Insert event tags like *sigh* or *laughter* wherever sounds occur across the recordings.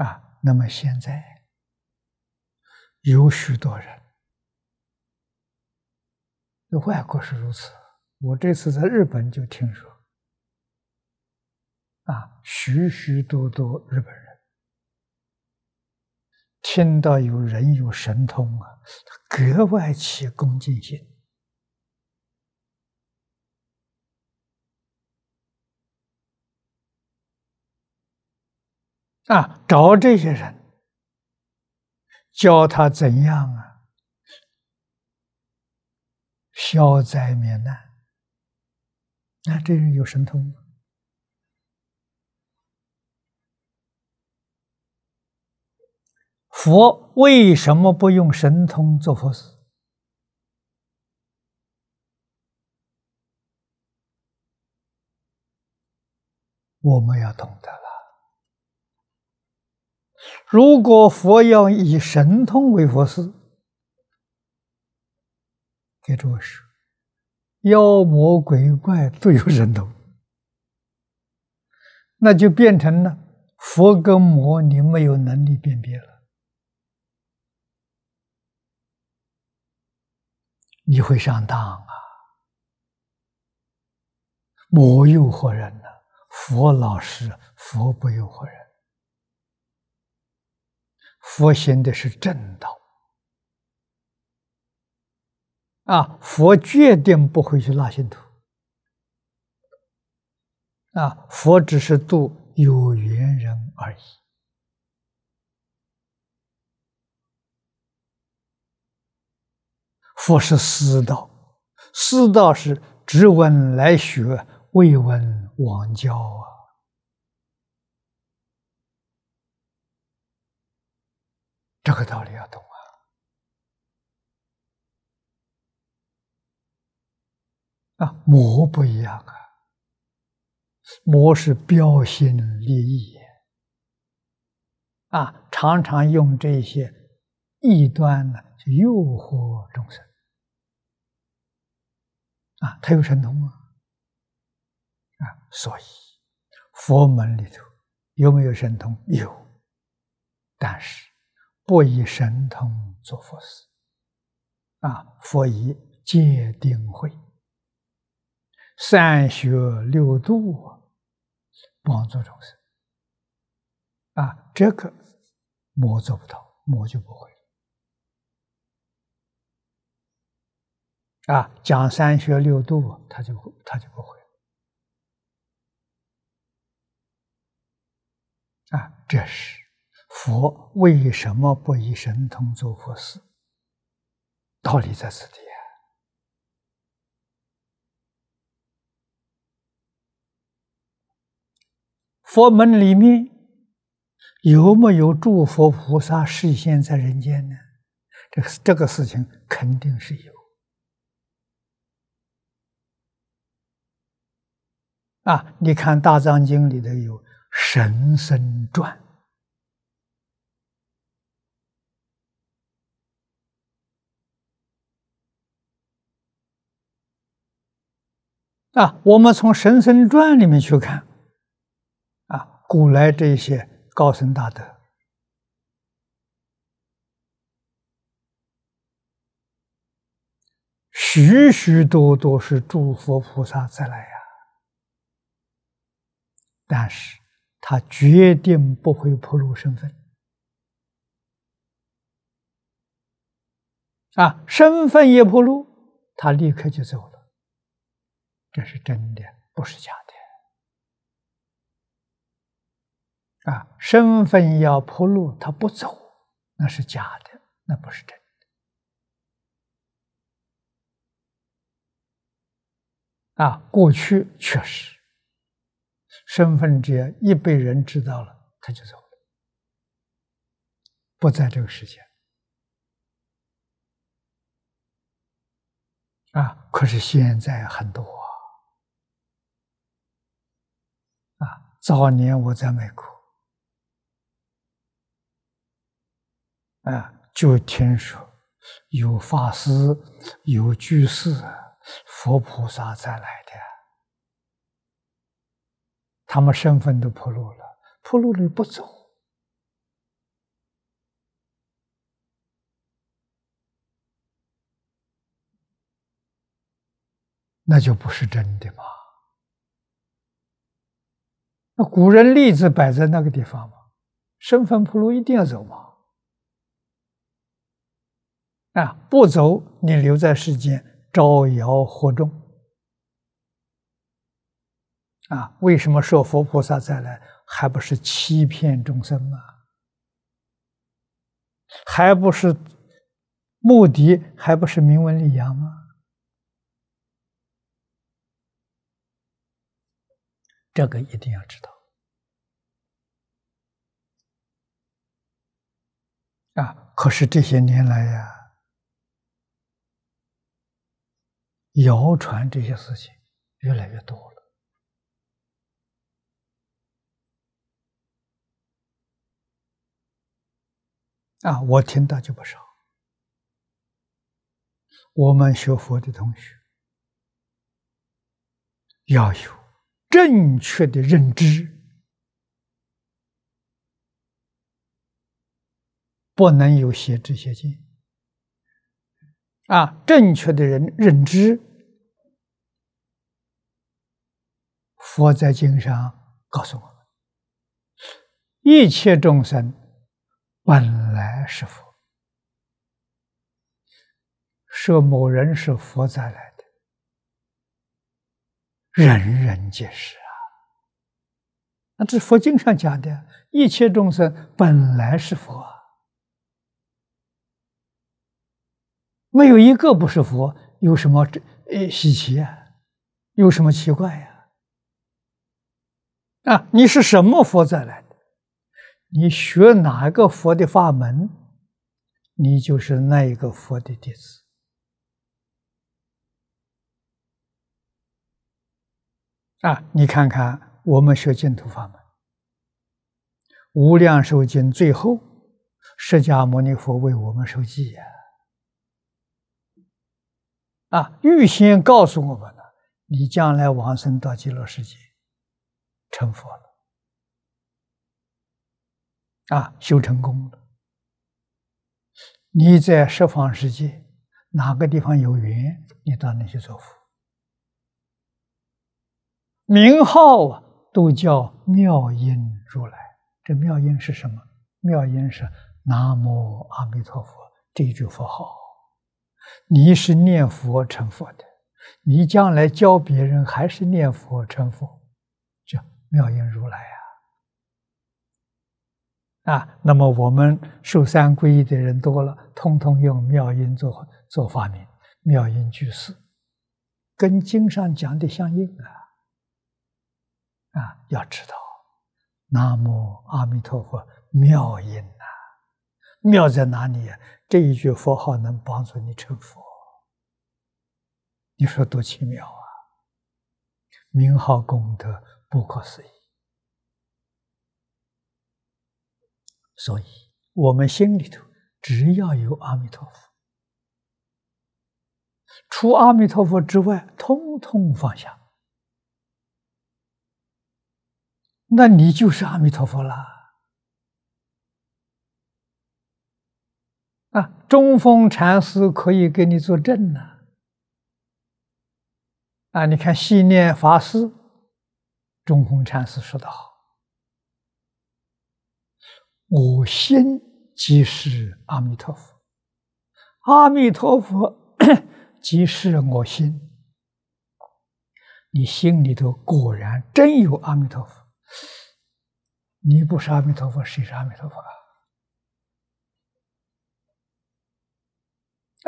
啊，那么现在有许多人，外国是如此。我这次在日本就听说，啊，许许多多日本人听到有人有神通啊，格外起恭敬心。啊，找这些人教他怎样啊，消灾免难。那这人有神通吗？佛为什么不用神通做佛事？我们要懂得。如果佛要以神通为佛事，给诸位说，妖魔鬼怪都有神通，那就变成了佛跟魔，你没有能力辨别了，你会上当啊！魔诱惑人呢，佛老师，佛不诱惑人。佛行的是正道，啊，佛决定不会去拉信徒，啊，佛只是度有缘人而已。佛是师道，师道是只闻来学，未闻往教啊。这个道理要懂啊！啊，魔不一样啊，魔是标新立异，啊，常常用这些异端呢去诱惑众生，啊，他有神通啊，啊，所以佛门里头有没有神通？有，但是。不以神通做佛事，啊！佛以戒定慧、三学六度帮助众生，啊，这个魔做不到，魔就不会，啊，讲三学六度，他就会，他就不会，啊，这是。佛为什么不以神通做佛事？道理在此地。佛门里面有没有诸佛菩萨示现在人间呢？这个这个事情肯定是有。啊，你看《大藏经》里头有《神僧传》。啊，我们从《神僧传》里面去看，啊，古来这些高僧大德，许许多多是诸佛菩萨再来呀，但是他决定不会破露身份，啊，身份一暴露，他立刻就走了。这是真的，不是假的。啊，身份要铺路，他不走，那是假的，那不是真的。啊，过去确实，身份只要一被人知道了，他就走了，不在这个世间。啊，可是现在很多。早年我在美国，啊，就听说有法师、有居士、佛菩萨在来的，他们身份都破落了，破落了不走，那就不是真的嘛。那古人例子摆在那个地方嘛，生佛普路一定要走嘛，啊，不走你留在世间招摇惑众啊？为什么说佛菩萨再来还不是欺骗众生吗？还不是目的还不是明文利扬吗？这个一定要知道啊！可是这些年来呀，谣传这些事情越来越多了啊！我听到就不少。我们学佛的同学要有。正确的认知不能有邪知邪见啊！正确的人认知，佛在经上告诉我们：一切众生本来是佛。说某人是佛再来。人人皆是啊！那这佛经上讲的，一切众生本来是佛，没有一个不是佛，有什么这稀奇啊？有什么奇怪呀？啊，你是什么佛再来的？你学哪个佛的法门，你就是那一个佛的弟子。啊，你看看我们学净土法门，《无量寿经》最后，释迦牟尼佛为我们授记呀！啊，预先告诉我们了，你将来往生到极乐世界，成佛了，啊，修成功了。你在十方世界哪个地方有缘，你到那去做佛。名号啊，都叫妙音如来。这妙音是什么？妙音是“南无阿弥陀佛”这一句佛号。你是念佛成佛的，你将来教别人还是念佛成佛，叫妙音如来啊！啊，那么我们受三皈依的人多了，通通用妙音做做法名，妙音居士，跟经上讲的相应啊。啊，要知道，南无阿弥陀佛妙音呐，妙在哪里这一句佛号能帮助你成佛，你说多奇妙啊！名号功德不可思议，所以我们心里头只要有阿弥陀佛，除阿弥陀佛之外，通通放下。那你就是阿弥陀佛啦！啊，中风禅师可以给你作证呢。啊，你看，西念法师，中风禅师说的好：“我心即是阿弥陀佛，阿弥陀佛 *coughs* 即是我心。”你心里头果然真有阿弥陀佛。你不是阿弥陀佛，谁是阿弥陀佛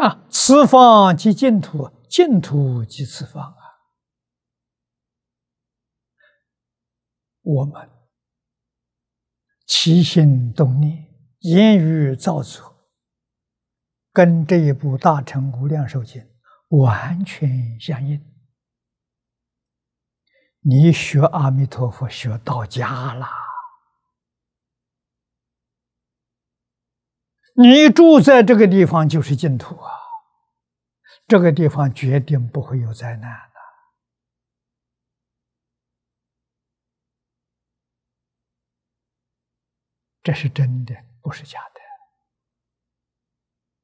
啊？啊，此方即净土，净土即此方啊！我们起心动力，言语造作，跟这一部《大乘无量寿经》完全相应。你学阿弥陀佛学到家了，你住在这个地方就是净土啊，这个地方决定不会有灾难的，这是真的，不是假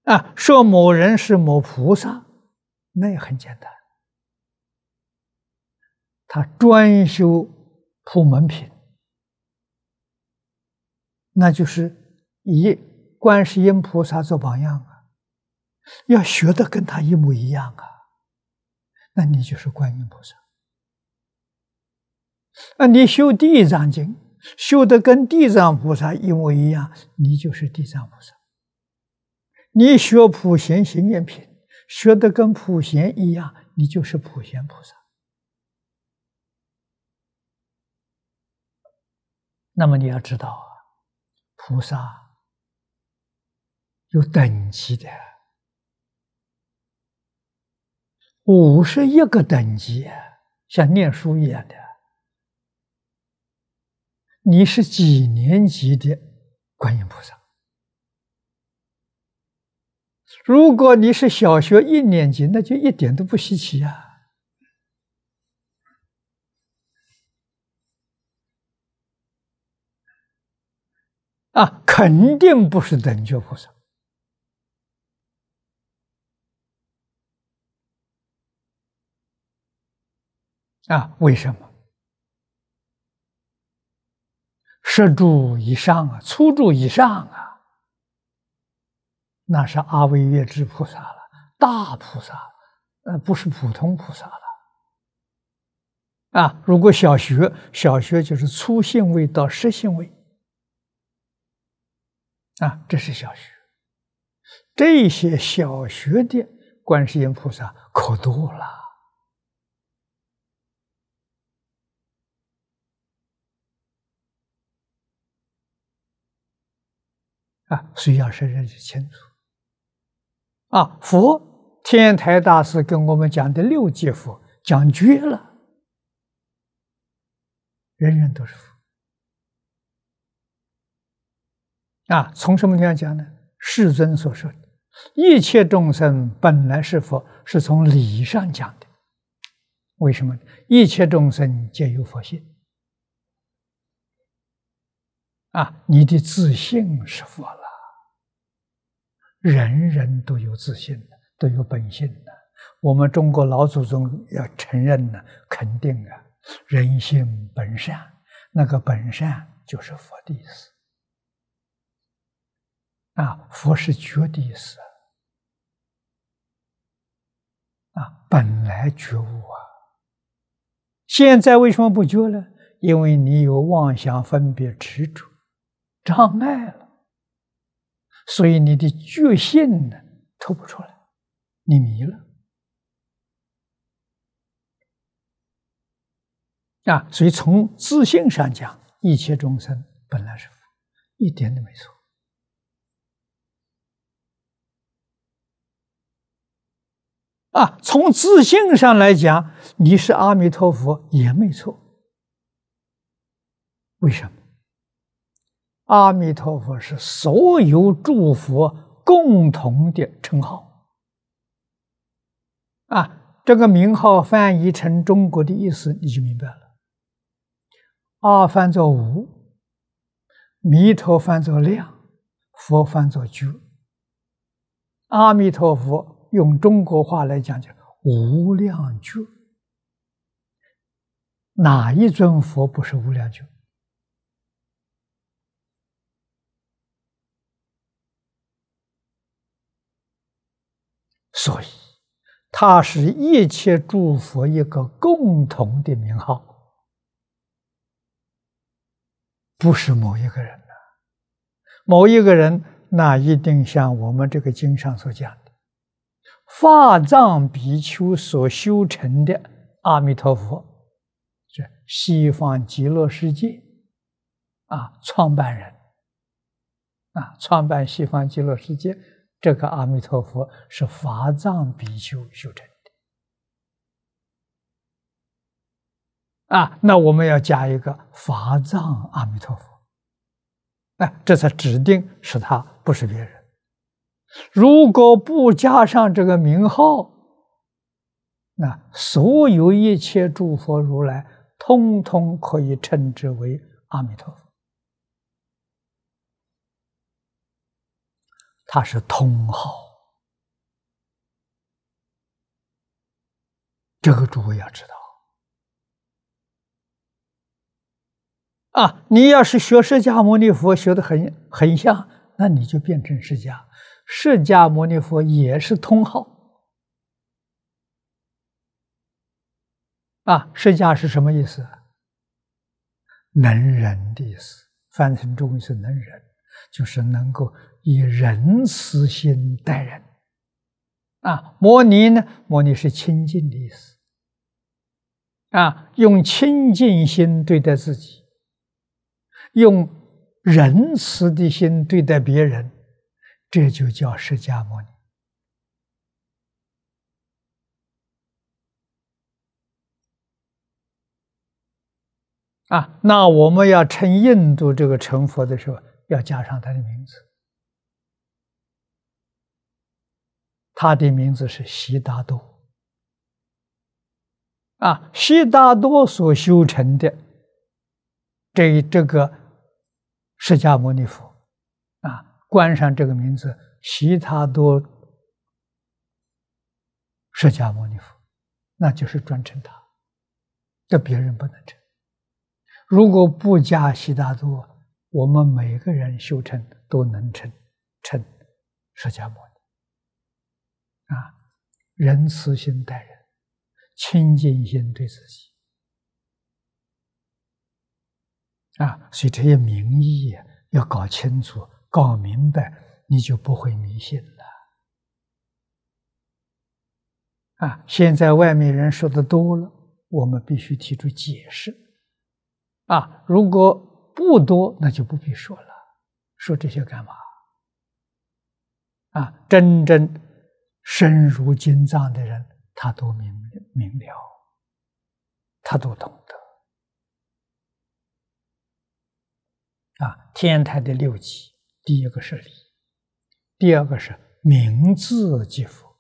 的。啊，说某人是某菩萨，那也很简单。他专修普门品，那就是以观世音菩萨做榜样啊，要学的跟他一模一样啊，那你就是观音菩萨。那你修地藏经，修的跟地藏菩萨一模一样，你就是地藏菩萨。你学普贤行愿品，学的跟普贤一样，你就是普贤菩萨。那么你要知道啊，菩萨有等级的，五十一个等级，像念书一样的，你是几年级的观音菩萨？如果你是小学一年级，那就一点都不稀奇呀。啊，肯定不是等觉菩萨。啊，为什么？十住以上啊，初住以上啊，那是阿惟越之菩萨了，大菩萨，呃，不是普通菩萨了。啊，如果小学，小学就是初性位到实性位。啊，这是小学，这些小学的观世音菩萨可多了啊！所以要认识清楚。啊，佛天台大师跟我们讲的六界佛讲绝了，人人都是佛。啊，从什么地方讲呢？世尊所说的“一切众生本来是佛”，是从理上讲的。为什么？一切众生皆有佛性。啊，你的自信是佛了，人人都有自信的，都有本性的。我们中国老祖宗要承认呢，肯定啊，人性本善，那个本善就是佛的意思。啊，佛是觉的意思。啊，本来觉悟啊，现在为什么不觉呢？因为你有妄想、分别、执着，障碍了，所以你的觉性呢透不出来，你迷了。啊，所以从自信上讲，一切众生本来是佛，一点都没错。啊，从自信上来讲，你是阿弥陀佛也没错。为什么？阿弥陀佛是所有诸佛共同的称号。啊，这个名号翻译成中国的意思，你就明白了。阿翻作无，弥陀翻作量，佛翻作久。阿弥陀佛。用中国话来讲，叫无量觉。哪一尊佛不是无量觉？所以，它是一切诸佛一个共同的名号，不是某一个人的。某一个人，那一定像我们这个经上所讲的。法藏比丘所修成的阿弥陀佛是西方极乐世界啊，创办人啊，创办西方极乐世界这个阿弥陀佛是法藏比丘修成的啊，那我们要加一个法藏阿弥陀佛，哎，这才指定是他，不是别人。如果不加上这个名号，那所有一切诸佛如来，通通可以称之为阿弥陀佛，他是通号。这个诸位要知道。啊，你要是学释迦牟尼佛学的很很像，那你就变成释迦。释迦牟尼佛也是通号啊！释迦是什么意思？能人的意思，翻成中文是能人，就是能够以仁慈心待人啊。摩尼呢？摩尼是清净的意思啊，用清净心对待自己，用仁慈的心对待别人。这就叫释迦牟尼啊！那我们要称印度这个成佛的时候，要加上他的名字。他的名字是悉达多啊！悉达多所修成的，这这个释迦牟尼佛。冠上这个名字，悉达多、释迦牟尼佛，那就是专称他，这别人不能称。如果不加悉达多，我们每个人修成都能称，称释迦牟尼。啊，仁慈心待人，清净心对自己。啊，所以这些名义要搞清楚。搞明白，你就不会迷信了。啊，现在外面人说的多了，我们必须提出解释。啊，如果不多，那就不必说了。说这些干嘛？啊，真正身如经藏的人，他都明明了，他都懂得。啊，天台的六级。第一个是理，第二个是名字即佛，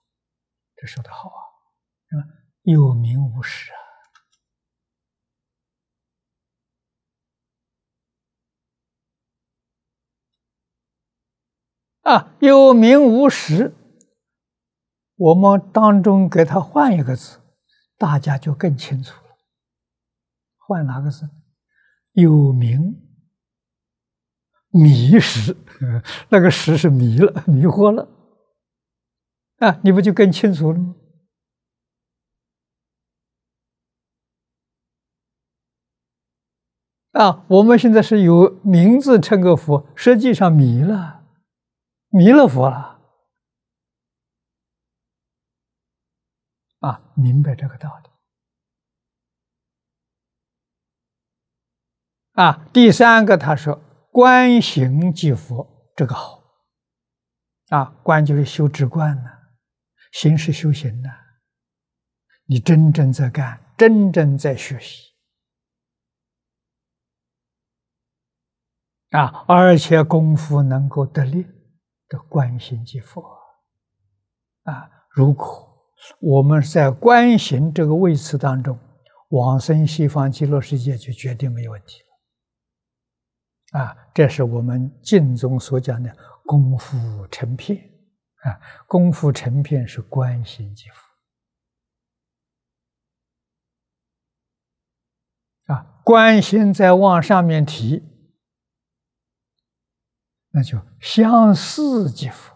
这说的好啊，是吧？有名无实啊，啊有名无实，我们当中给他换一个字，大家就更清楚了。换哪个字？有名。迷失，*laughs* 那个失是迷了，*laughs* 迷惑了啊！你不就更清楚了吗？啊，我们现在是有名字称个佛，实际上迷了，迷了佛了啊！明白这个道理啊？第三个，他说。观行即佛，这个好啊！观就是修直观的，行是修行的。你真正在干，真正在学习啊！而且功夫能够得力的观行即佛啊！如果我们在观行这个位次当中往生西方极乐世界，就绝对没有问题。啊，这是我们敬宗所讲的功夫成片啊，功夫成片是观心即佛啊，观心再往上面提，那就相似即佛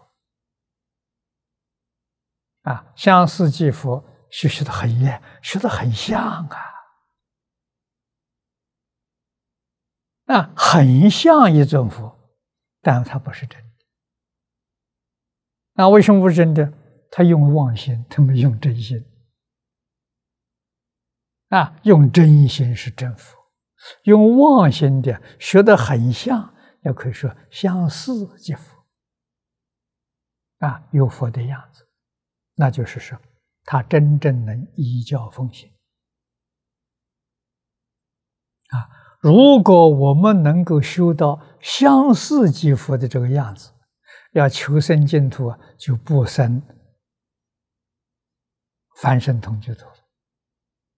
啊，相似即佛，学的很严，学的很像啊。那很像一尊佛，但它不是真的。那为什么不是真的？他用妄心，他没用真心。啊，用真心是真佛，用妄心的学的很像，也可以说相似即佛。啊，有佛的样子，那就是说他真正能依教奉行。啊。如果我们能够修到相似即佛的这个样子，要求生净土啊，就不生凡圣同居土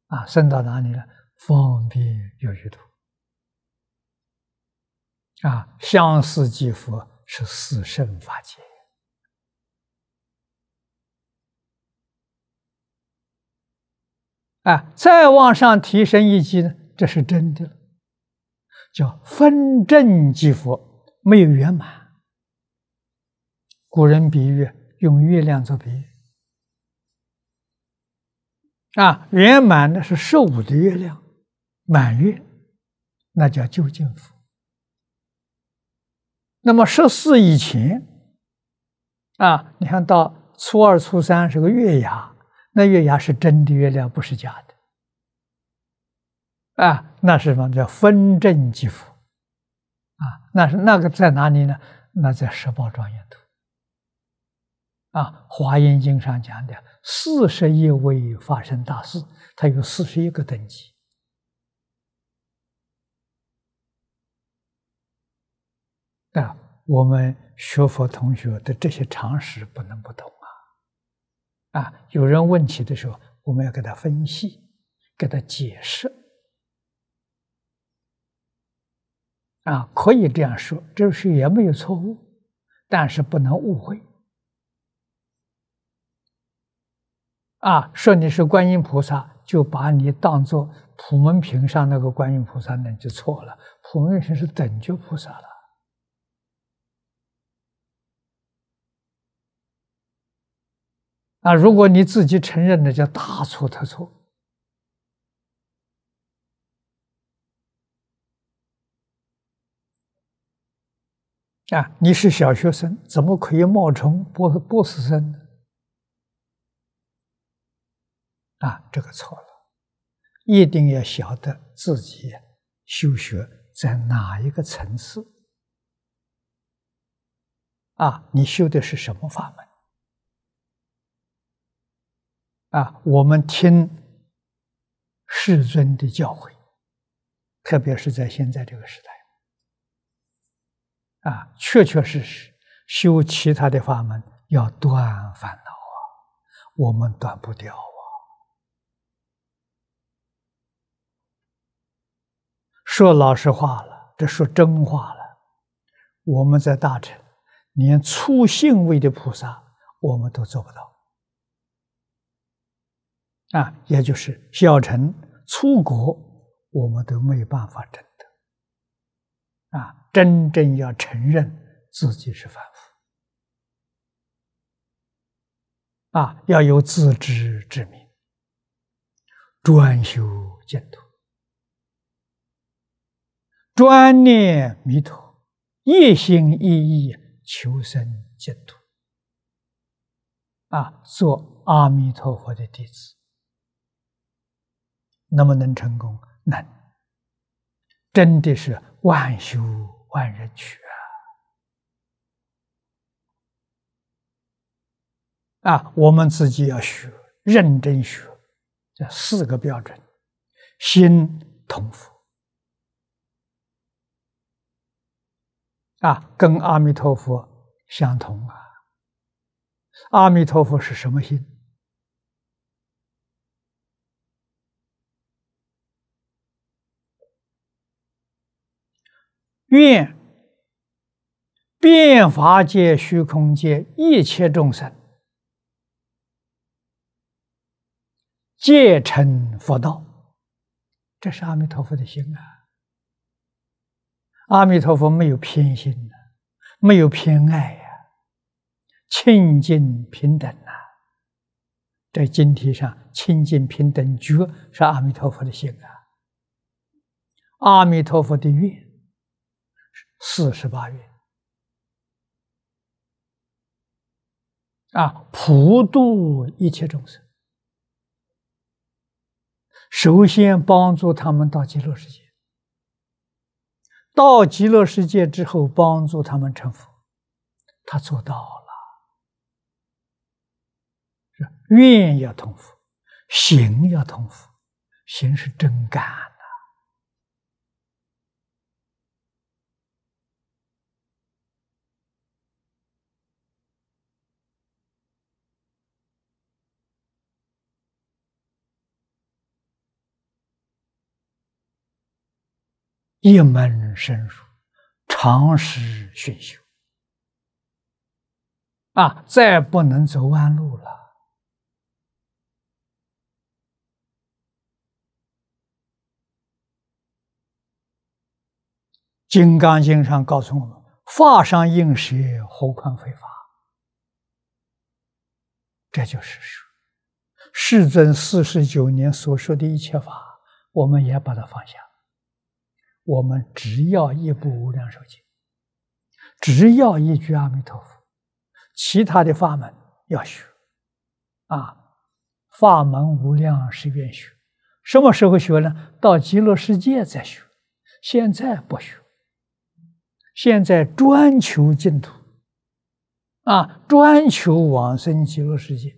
啊，生到哪里呢？方便有余土啊，相似即佛是四圣法界啊，再往上提升一级呢？这是真的了。叫分正即佛，没有圆满。古人比喻用月亮作比喻啊，圆满的是十五的月亮，满月，那叫究竟佛。那么十四以前啊，你看到初二、初三是个月牙，那月牙是真的月亮，不是假的。啊，那是什么？叫分正即负，啊，那是那个在哪里呢？那在十宝庄严图，啊，《华严经》上讲的四十一位发生大事，它有四十一个等级。啊，我们学佛同学的这些常识不能不懂啊，啊，有人问起的时候，我们要给他分析，给他解释。啊，可以这样说，这是也没有错误，但是不能误会。啊，说你是观音菩萨，就把你当做普门品上那个观音菩萨，那就错了。普门品是等觉菩萨了。啊，如果你自己承认，那叫大错特错。啊！你是小学生，怎么可以冒充博博士生呢？啊，这个错了！一定要晓得自己修学在哪一个层次。啊，你修的是什么法门？啊，我们听世尊的教诲，特别是在现在这个时代。啊，确确实实，修其他的法门要断烦恼啊，我们断不掉啊。说老实话了，这说真话了，我们在大乘连粗信位的菩萨，我们都做不到。啊，也就是小乘出国，我们都没办法证。啊，真正要承认自己是凡夫，啊，要有自知之明，专修净土，专念弥陀，一心一意求生净土，啊，做阿弥陀佛的弟子，那么能成功？能。真的是万修万人取啊！啊，我们自己要学，认真学这四个标准，心同佛啊，跟阿弥陀佛相同啊。阿弥陀佛是什么心？愿变法界、虚空界一切众生皆成佛道，这是阿弥陀佛的心啊！阿弥陀佛没有偏心的，没有偏爱呀，清净平等呐，在经题上“清净平等觉”是阿弥陀佛的心啊！阿弥陀佛的愿。四十八愿啊，普度一切众生。首先帮助他们到极乐世界，到极乐世界之后帮助他们成佛，他做到了。是愿要同福，行要同福，行是真干。一门深入，长时熏修啊，再不能走弯路了。《金刚经》上告诉我们：“法上应舍，何况非法。”这就是说，世尊四十九年所说的一切法，我们也把它放下。我们只要一部《无量寿经》，只要一句“阿弥陀佛”，其他的法门要学。啊，法门无量，随便学。什么时候学呢？到极乐世界再学。现在不学，现在专求净土。啊，专求往生极乐世界。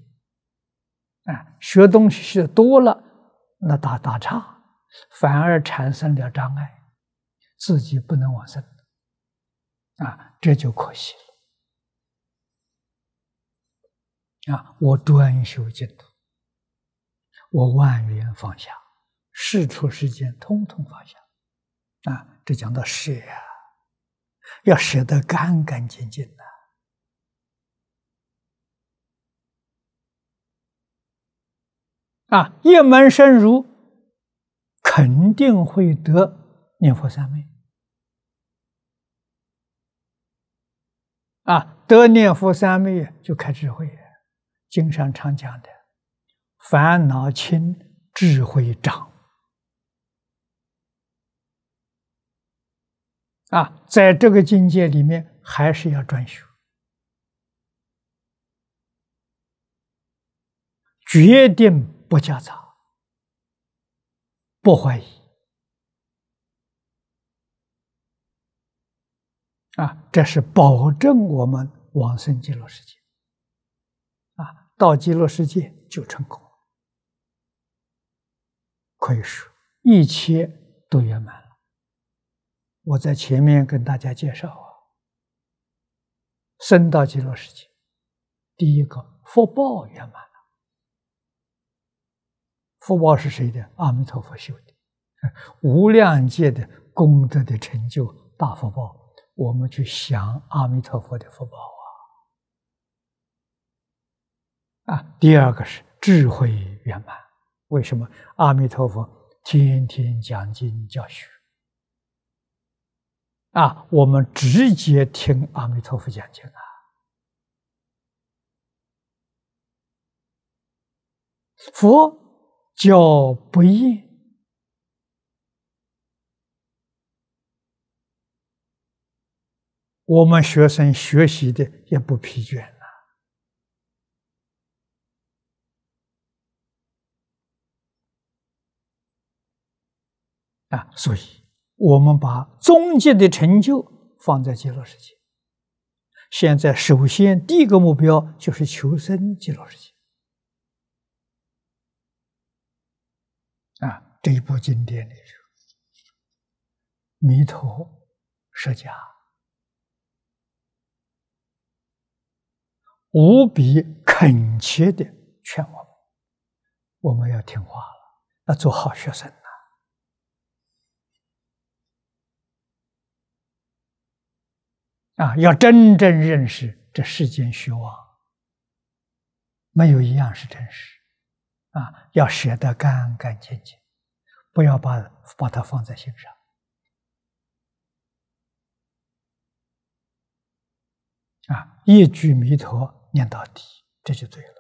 啊，学东西学多了，那打打岔，反而产生了障碍。自己不能往生，啊，这就可惜了。啊，我专修净土，我万缘放下，世出世间通通放下。啊，这讲到舍啊，要舍得干干净净的。啊，一门深入，肯定会得念佛三昧。啊，得念佛三昧就开智慧，经常常讲的，烦恼轻，智慧长。啊，在这个境界里面，还是要专修，决定不夹杂，不怀疑。啊，这是保证我们往生极乐世界。啊，到极乐世界就成功，可以说一切都圆满了。我在前面跟大家介绍啊，生到极乐世界，第一个福报圆满了，福报是谁的？阿弥陀佛修的，*laughs* 无量界的功德的成就大福报。我们去想阿弥陀佛的福报啊！啊，第二个是智慧圆满。为什么阿弥陀佛天天讲经教学？啊，我们直接听阿弥陀佛讲经啊！佛教不易。我们学生学习的也不疲倦了啊，所以，我们把终极的成就放在极乐世界。现在，首先第一个目标就是求生极乐世界啊，这一部经典里，弥陀，释迦。无比恳切的劝我们，我们要听话了，要做好学生呐！啊，要真正认识这世间虚妄，没有一样是真实。啊，要学得干干净净，不要把把它放在心上。啊，一句迷途。念到底，这就对了。